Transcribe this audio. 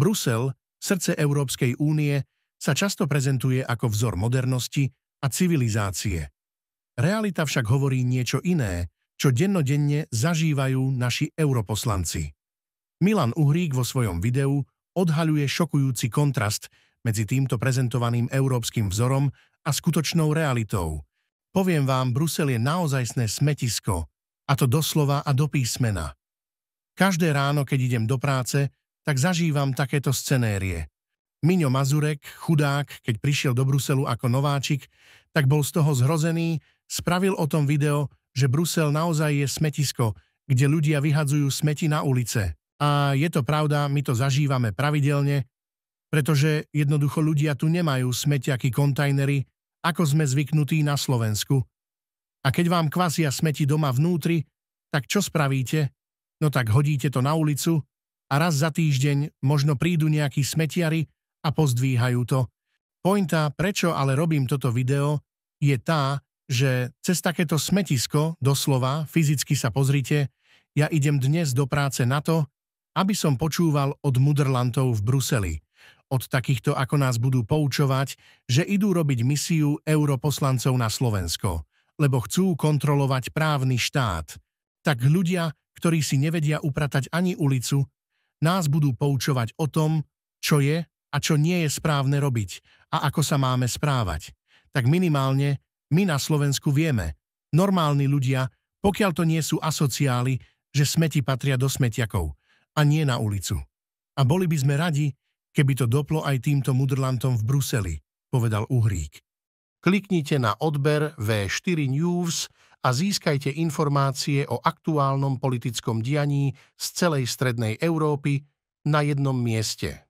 Brusel, srdce Európskej únie, sa často prezentuje ako vzor modernosti a civilizácie. Realita však hovorí niečo iné, čo dennodenne zažívajú naši europoslanci. Milan Uhrík vo svojom videu odhaľuje šokujúci kontrast medzi týmto prezentovaným európskym vzorom a skutočnou realitou. Poviem vám, Brusel je naozajstné smetisko, a to doslova a do písmena. Každé ráno, keď idem do práce, tak zažívam takéto scenérie. Miňo Mazurek, chudák, keď prišiel do Bruselu ako nováčik, tak bol z toho zhrozený, spravil o tom video, že Brusel naozaj je smetisko, kde ľudia vyhadzujú smeti na ulice. A je to pravda, my to zažívame pravidelne, pretože jednoducho ľudia tu nemajú smetiaky kontajnery, ako sme zvyknutí na Slovensku. A keď vám kvasia smeti doma vnútri, tak čo spravíte? No tak hodíte to na ulicu a raz za týždeň možno prídu nejakí smetiari a pozdvíhajú to. Pointa, prečo ale robím toto video, je tá, že cez takéto smetisko, doslova, fyzicky sa pozrite, ja idem dnes do práce na to, aby som počúval od mudrlantov v Bruseli. Od takýchto, ako nás budú poučovať, že idú robiť misiu europoslancov na Slovensko, lebo chcú kontrolovať právny štát. Tak ľudia, ktorí si nevedia upratať ani ulicu, nás budú poučovať o tom, čo je a čo nie je správne robiť a ako sa máme správať. Tak minimálne my na Slovensku vieme, normálni ľudia, pokiaľ to nie sú asociáli, že smeti patria do smetiakov a nie na ulicu. A boli by sme radi, keby to doplo aj týmto mudrlantom v Bruseli, povedal Uhrík. Kliknite na odber V4 News a získajte informácie o aktuálnom politickom dianí z celej Strednej Európy na jednom mieste.